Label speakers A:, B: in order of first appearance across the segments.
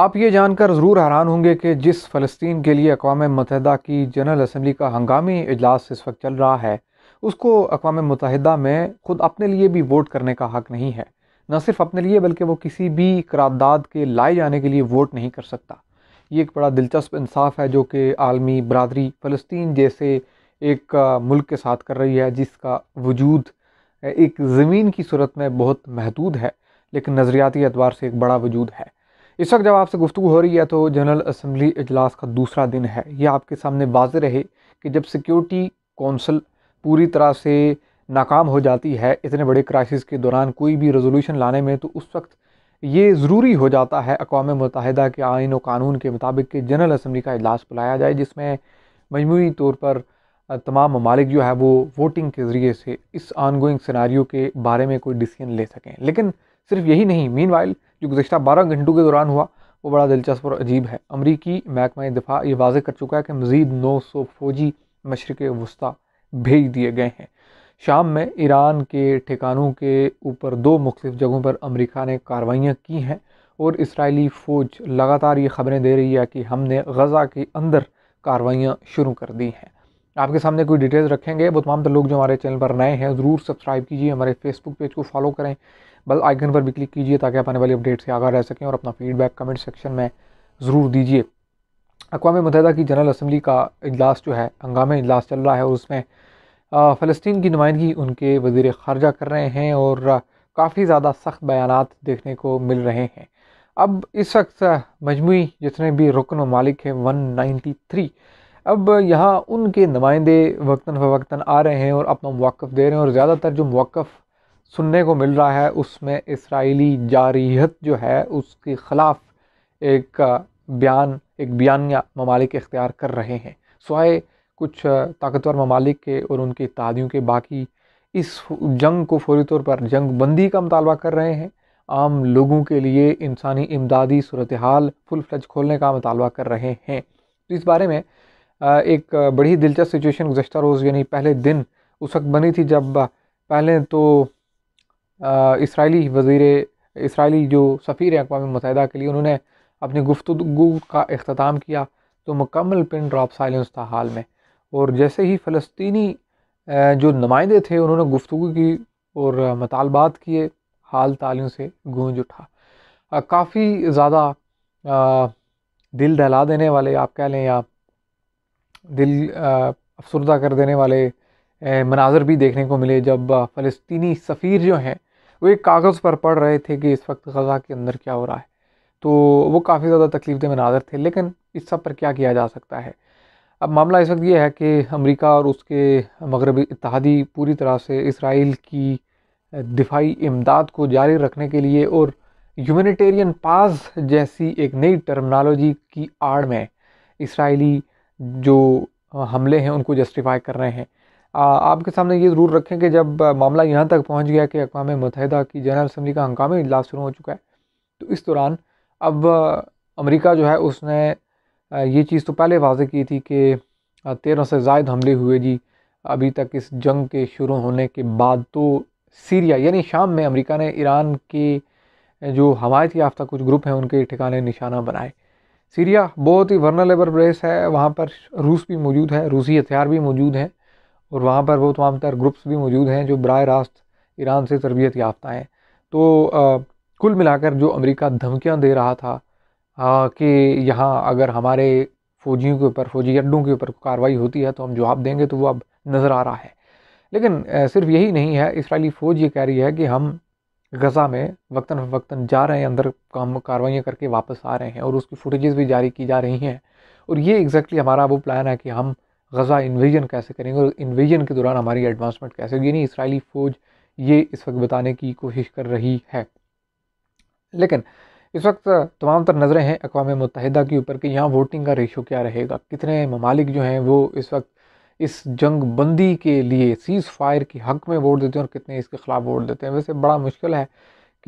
A: आप ये जानकर ज़रूर हैरान होंगे कि जिस फ़लस्तीन के लिए अकवा मतहदा की जनरल असम्बली का हंगामी इजलास इस वक्त चल रहा है उसको अकवा मतहदा में ख़ुद अपने लिए भी वोट करने का हक़ नहीं है न सिर्फ अपने लिए बल्कि वो किसी भी करारदाद के लाए जाने के लिए वोट नहीं कर सकता ये एक बड़ा दिलचस्प इंसाफ है जो कि आलमी बरदरी फ़लस्तीन जैसे एक मुल्क के साथ कर रही है जिसका वजूद एक ज़मीन की सूरत में बहुत महदूद है लेकिन नज़रियाती एतबार से एक बड़ा वजूद है इस वक्त जब आपसे गुफ्तु हो रही है तो जनरल असम्बली इजलास का दूसरा दिन है यह आपके सामने वाज रहे कि जब सिक्योरिटी कौंसल पूरी तरह से नाकाम हो जाती है इतने बड़े क्राइसिस के दौरान कोई भी रेजोल्यूशन लाने में तो उस वक्त ये ज़रूरी हो जाता है अकवा मुतहदा के आइन व कानून के मुताबिक कि जनरल असम्बली का अजलास बुलाया जाए जिसमें मजमू तौर पर तमाम ममालिक जो है वो वोटिंग के ज़रिए से इस आन गोइंग सिनारी के बारे में कोई डिसीजन ले सकें लेकिन सिर्फ यही नहीं मीन जो गुजशत बारह घंटों के दौरान हुआ वो बड़ा दिलचस्प और अजीब है अमरीकी महकमा दफा ये वाजह कर चुका है कि मज़ीद नौ सौ फौजी मशरक़ वस्ती भेज दिए गए हैं शाम में ईरान के ठिकानों के ऊपर दो मुख्तफ जगहों पर अमरीका ने कार्रवाइयाँ की हैं और इसराइली फ़ौज लगातार ये ख़बरें दे रही है कि हमने गज़ा के अंदर कार्रवाइयाँ शुरू कर दी हैं आपके सामने कोई डिटेल्स रखेंगे वो तमाम तो लोग जो हमारे चैनल पर नए हैं ज़रूर सब्सक्राइब कीजिए हमारे फेसबुक पेज को फॉलो करें बल आइकन पर भी क्लिक कीजिए ताकि आप आने वाली अपडेट से आगा रह सकें और अपना फीडबैक कमेंट सेक्शन में ज़रूर दीजिए अकवा मतहदा की जनरल असम्बली का अजलास जो है हंगामे अजलास चल रहा है और उसमें फ़लस्तीन की नुमाइंदगी उनके वजीर खारजा कर रहे हैं और काफ़ी ज़्यादा सख्त बयान देखने को मिल रहे हैं अब इस वक्त मजमू जितने भी रुकन ममालिक हैं वन नाइन्टी थ्री अब यहाँ उनके नुमाइंदे वक्ता फ़वक्ता आ रहे हैं और अपना मौक़ दे रहे हैं और ज़्यादातर जो मौक़ सुनने को मिल रहा है उसमें इसराइली जारहीत जो है उसके ख़िलाफ़ एक बयान एक बयानिया ममालिक इख्तियार कर रहे हैं सवाए कुछ ताकतवर ममालिक के और उनके इतियों के बाकी इस जंग को फौरी तौर पर जंग बंदी का मुतालबा कर रहे हैं आम लोगों के लिए इंसानी इमदादी सूरत हाल फुल फ्लज खोलने का मुतालबा कर रहे हैं तो इस बारे में एक बड़ी दिलचस्प सिचुएशन गुजशत रोज़ यानी पहले दिन उस वक्त बनी थी जब पहले तो इसराइली वजीर इसराइली जो सफ़ीर अकवा मतहदा के लिए उन्होंने अपनी गुफ्तु का अख्ताम किया तो मुकम्मल पिन ड्रॉप साइलेंस था हाल में और जैसे ही फ़लस्तनी जो नुमाइंदे थे उन्होंने गुफ्तु की और मतालबात किए हाल तालियों से गूंज उठा काफ़ी ज़्यादा दिल दहला देने वाले आप कह लें या दिल अफसरदा कर देने वाले मनाजर भी देखने को मिले जब फ़लस्तनी सफ़ीर जो हैं वो एक कागज़ पर पढ़ रहे थे कि इस वक्त गज़ा के अंदर क्या हो रहा है तो वो काफ़ी ज़्यादा तकलीफ दे मनाजर थे लेकिन इस सब पर क्या किया जा सकता है अब मामला इस वक्त ये है कि अमेरिका और उसके मगरबी इतिहादी पूरी तरह से इसराइल की दिफाई इमदाद को जारी रखने के लिए और ह्यूमनिटेरियन पास जैसी एक नई टर्मिनोलॉजी की आड़ में इसराइली जो हमले हैं उनको जस्टिफाई कर रहे हैं आपके सामने ये ज़रूर रखें कि जब मामला यहाँ तक पहुँच गया कि अकवा मुतहदा की जनरल असम्बली का हंगामी इजलास शुरू हो चुका है तो इस दौरान अब अमरीका जो है उसने ये चीज़ तो पहले वाजे की थी कि तेरह से जायद हमले हुए जी अभी तक इस जंग के शुरू होने के बाद तो सीरिया यानी शाम में अमेरिका ने ईरान के जो हमायत याफ्ता कुछ ग्रुप हैं उनके ठिकाने निशाना बनाए सीरिया बहुत ही वर्नलेबर प्लेस है वहाँ पर रूस भी मौजूद है रूसी हथियार भी मौजूद हैं और वहाँ पर वो तमाम तर ग्रुप्स भी मौजूद हैं जो बरह रास्त ईरान से तरबियत याफ्ता हैं तो आ, कुल मिलाकर जो अमेरिका धमकियाँ दे रहा था आ, कि यहाँ अगर हमारे फ़ौजियों के ऊपर फौजी अड्डों के ऊपर कार्रवाई होती है तो हम जवाब देंगे तो वो अब नज़र आ रहा है लेकिन सिर्फ यही नहीं है इसराइली फ़ौज ये कह रही है कि हम गज़ा में वक्ता फ़वक्ता जा रहे हैं अंदर काम कार्रवाइयाँ करके वापस आ रहे हैं और उसकी फ़ुटेज़ भी जारी की जा रही हैं और ये एग्जैक्टली exactly हमारा वो प्लान है कि हम गज़ा इन्वेजन कैसे करेंगे और इन्वेजन के दौरान हमारी एडवांसमेंट कैसे होगी यानी इसराइली फ़ौज ये इस वक्त बताने की कोशिश कर रही है लेकिन इस वक्त तमाम तर नज़रें हैं अकवा मुतहदा के ऊपर कि यहाँ वोटिंग का रेशो क्या रहेगा कितने ममालिक जो हैं वो इस वक्त इस जंग बंदी के लिए सीज़ फायर के हक़ में वोट देते हैं और कितने इसके ख़िलाफ़ वोट देते हैं वैसे बड़ा मुश्किल है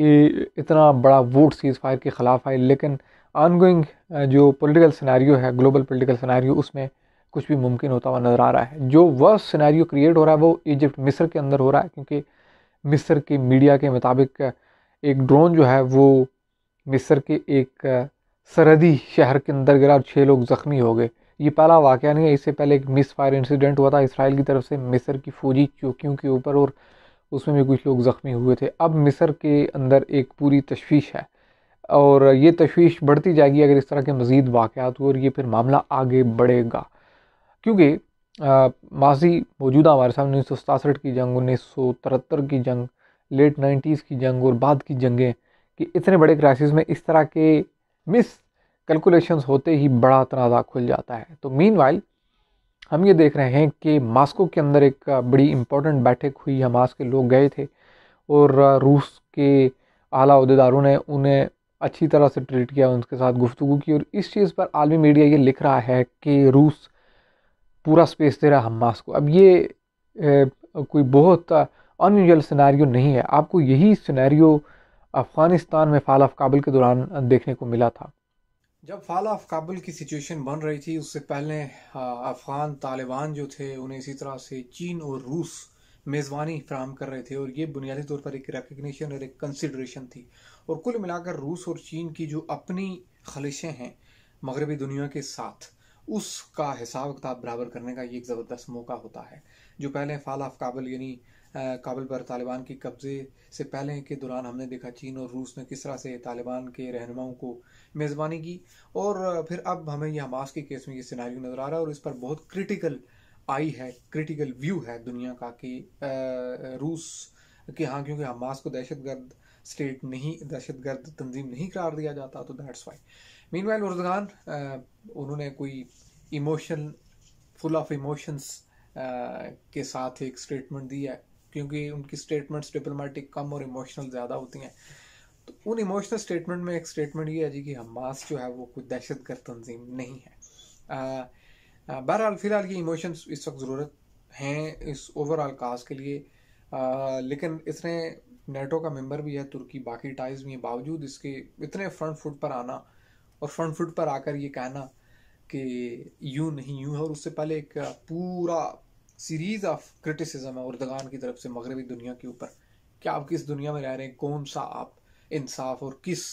A: कि इतना बड़ा वोट सीज़ फायर के ख़िलाफ़ आए लेकिन गोइंग जो पॉलिटिकल सिनारियो है ग्लोबल पॉलिटिकल सनारी उसमें कुछ भी मुमकिन होता हुआ नज़र आ रहा है जो वह सिनेरियो क्रिएट हो रहा है वो इजिप्ट मिस्र के अंदर हो रहा है क्योंकि मिस्र के मीडिया के मुताबिक एक ड्रोन जो है वो मिस्र के एक सरहदी शहर के अंदर गिरा और छः लोग ज़ख्मी हो गए ये पहला वाक़ नहीं है इससे पहले एक मिस फायर इंसिडेंट हुआ था इसराइल की तरफ से मिस्र की फ़ौजी चौकियों के ऊपर और उसमें भी कुछ लोग ज़ख्मी हुए थे अब मिस्र के अंदर एक पूरी तशवीश है और ये तशवीश बढ़ती जाएगी अगर इस तरह के मज़ीद वाक़ात हुए और ये फिर मामला आगे बढ़ेगा क्योंकि माजी मौजूदा हमारे सामने उन्नीस की जंग उन्नीस की जंग लेट नाइन्टीज़ की जंग और बाद की जंगें कि इतने बड़े क्राइसिस में इस तरह के मिस कैलकुलेशन होते ही बड़ा तनाज़ा खुल जाता है तो मीन हम ये देख रहे हैं कि मास्को के अंदर एक बड़ी इम्पोर्टेंट बैठक हुई हमास के लोग गए थे और रूस के आला अहदेदारों ने उन्हें अच्छी तरह से ट्रीट किया उनके साथ गुफ्तु की और इस चीज़ पर आलमी मीडिया ये लिख रहा है कि रूस पूरा स्पेस दे रहा है हमास को अब ये ए, कोई बहुत अनयूजल सिनेरियो नहीं है आपको यही सिनेरियो अफ़गानिस्तान में फाल ऑफ काबुल के दौरान देखने को मिला था जब फाल ऑफ काबुल की सिचुएशन बन रही थी उससे पहले अफ़गान तालिबान जो थे उन्हें इसी तरह से चीन और रूस मेज़बानी फ्राहम कर रहे थे और ये बुनियादी तौर पर एक रिकग्निशन और एक कंसिड्रेशन थी और कुल मिलाकर रूस और चीन की जो अपनी खलिशें हैं मगरबी दुनिया के साथ उसका हिसाब किताब बराबर करने का ये एक ज़बरदस्त मौका होता है जो पहले फाल ऑफ काबिल यानी काबिल पर तालिबान के कब्ज़े से पहले के दौरान हमने देखा चीन और रूस ने किस तरह से तालिबान के रहनुमाओं को मेज़बानी की और फिर अब हमें यह हमास के केस में ये सिनारी नज़र आ रहा है और इस पर बहुत क्रिटिकल आई है क्रिटिकल व्यू है दुनिया का कि रूस के हाँ क्योंकि हमास को दहशत गर्द स्टेट नहीं दहशत गर्द तंजीम नहीं करार दिया जाता तो that's why mean well Erdogan उन्होंने कोई इमोशन फुल ऑफ इमोशंस के साथ एक स्टेटमेंट दी है क्योंकि उनकी स्टेटमेंट्स डिप्लोमेटिक कम और इमोशनल ज़्यादा होती हैं तो उन इमोशनल स्टेटमेंट में एक स्टेटमेंट ये है जी कि हमास जो है वो कोई दहशत गर्द तंजीम नहीं है uh, uh, बहरहाल फ़िलहाल ये इमोशंस इस वक्त ज़रूरत हैं इस ओवरऑल काज के लिए आ, uh, लेकिन इसने नेटो का मेंबर भी है तुर्की बाकी टाइज भी हैं बावजूद इसके इतने फ्रंट फुट पर आना और फ्रंट फुट पर आकर ये कहना कि यूं नहीं यूं है और उससे पहले एक पूरा सीरीज ऑफ क्रिटिसिज्म है उर्दगान की तरफ से मगरबी दुनिया के ऊपर कि आप किस दुनिया में रह रहे हैं कौन सा आप इंसाफ और किस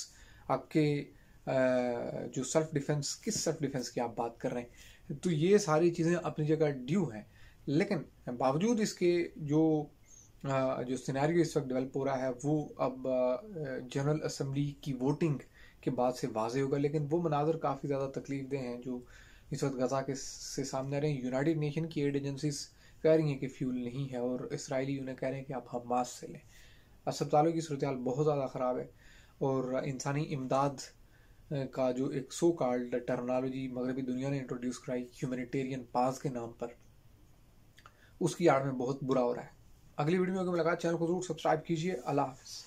A: आपके जो सेल्फ डिफेंस किस सेल्फ डिफेंस की आप बात कर रहे हैं तो ये सारी चीज़ें अपनी जगह ड्यू हैं लेकिन बावजूद इसके जो जो सिनेरियो इस वक्त डेवलप हो रहा है वो अब जनरल असम्बली की वोटिंग के बाद से वाजे होगा लेकिन वो मनाजर काफ़ी ज़्यादा तकलीफ दे हैं जो इस वक्त गजा के से सामने आ रहे हैं यूनाइटेड नेशन की एड एजेंसीज कह रही हैं कि फ्यूल नहीं है और इसराइली उन्हें कह रहे हैं कि आप हमास से लें अस्पतालों की सूरत बहुत ज़्यादा ख़राब है और इंसानी इमदाद का जो एक सो कार्ड टर्मनोलॉजी मगरबी दुनिया ने इंट्रोड्यूस कराई ह्यूमनिटेरियन पास के नाम पर उसकी आड़ में बहुत बुरा हो रहा है अगली वीडियो में मुलाकात चैनल को जरूर सब्सक्राइब कीजिए अल्लाह हाफिज़